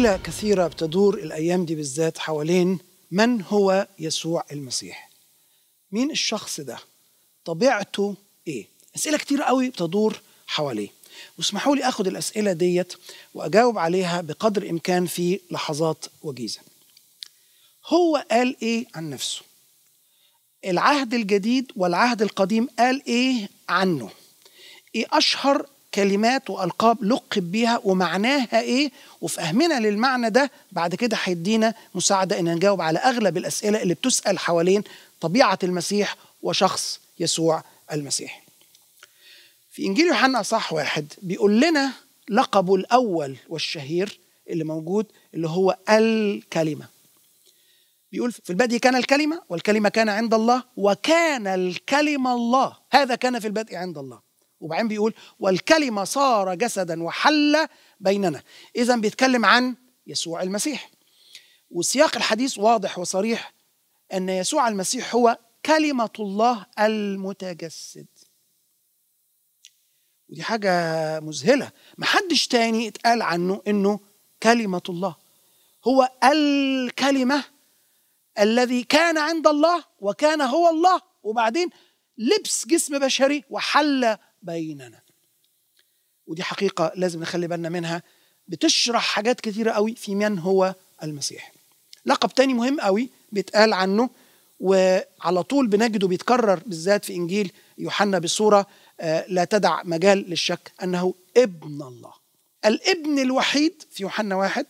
أسئلة كثيرة بتدور الأيام دي بالذات حوالين من هو يسوع المسيح؟ مين الشخص ده؟ طبيعته إيه؟ أسئلة كثيرة قوي بتدور حواليه واسمحوا لي أخد الأسئلة ديت وأجاوب عليها بقدر إمكان في لحظات وجيزة هو قال إيه عن نفسه؟ العهد الجديد والعهد القديم قال إيه عنه؟ إيه أشهر كلمات والقاب لقب بيها ومعناها ايه وفهمنا للمعنى ده بعد كده هيدينا مساعده ان نجاوب على اغلب الاسئله اللي بتسال حوالين طبيعه المسيح وشخص يسوع المسيح. في انجيل يوحنا اصح واحد بيقول لنا لقبه الاول والشهير اللي موجود اللي هو الكلمه. بيقول في البدء كان الكلمه والكلمه كان عند الله وكان الكلمه الله هذا كان في البدء عند الله. وبعدين بيقول والكلمة صار جسدا وحل بيننا إذا بيتكلم عن يسوع المسيح وسياق الحديث واضح وصريح أن يسوع المسيح هو كلمة الله المتجسد ودي حاجة مذهلة محدش تاني اتقال عنه انه كلمة الله هو الكلمة الذي كان عند الله وكان هو الله وبعدين لبس جسم بشري وحل بيننا ودي حقيقة لازم نخلي بالنا منها بتشرح حاجات كثيرة قوي في من هو المسيح لقب تاني مهم قوي بيتقال عنه وعلى طول بنجده بيتكرر بالذات في إنجيل يوحنا بصورة آه، لا تدع مجال للشك أنه ابن الله الابن الوحيد في يوحنا واحد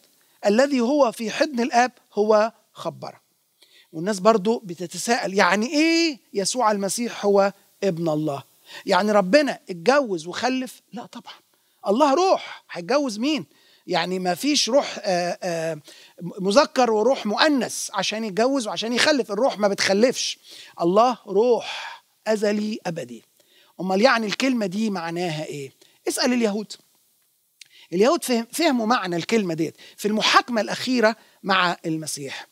الذي هو في حضن الآب هو خبره والناس برضو بتتساءل يعني إيه يسوع المسيح هو ابن الله يعني ربنا اتجوز وخلف لا طبعا الله روح هيتجوز مين يعني ما فيش روح آآ آه، آآ آه، مذكر وروح مؤنث عشان يتجوز وعشان يخلف الروح ما بتخلفش الله روح أزلي أبدي أمال يعني الكلمة دي معناها إيه اسأل اليهود اليهود فهموا معنى الكلمة ديت في المحاكمة الأخيرة مع المسيح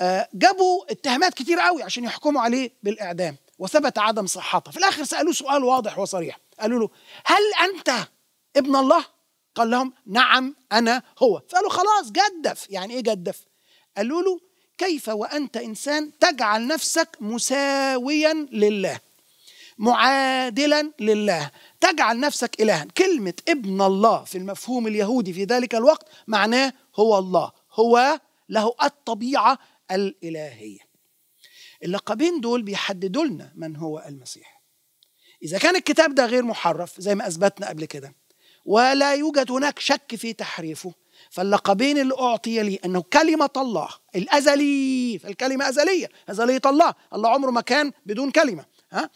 آه، جابوا اتهامات كتير قوي عشان يحكموا عليه بالإعدام وثبت عدم صحتها في الآخر سألوه سؤال واضح وصريح قالوا له هل أنت ابن الله؟ قال لهم نعم أنا هو فقالوا خلاص جدف يعني إيه جدف؟ قالوا له كيف وأنت إنسان تجعل نفسك مساويا لله معادلا لله تجعل نفسك إلها كلمة ابن الله في المفهوم اليهودي في ذلك الوقت معناه هو الله هو له الطبيعة الإلهية اللقبين دول بيحددوا لنا من هو المسيح إذا كان الكتاب ده غير محرف زي ما أثبتنا قبل كده ولا يوجد هناك شك في تحريفه فاللقبين اللي أعطي لي أنه كلمة الله الأزلي فالكلمة أزلية أزلية الله الله عمره ما كان بدون كلمة ها؟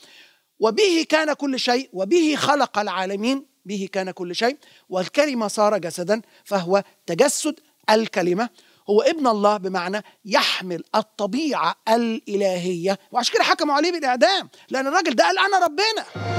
وبه كان كل شيء وبه خلق العالمين به كان كل شيء والكلمة صار جسدا فهو تجسد الكلمة هو ابن الله بمعنى يحمل الطبيعة الإلهية وعشان كده حكموا عليه بالإعدام لأن الراجل ده قال أنا ربنا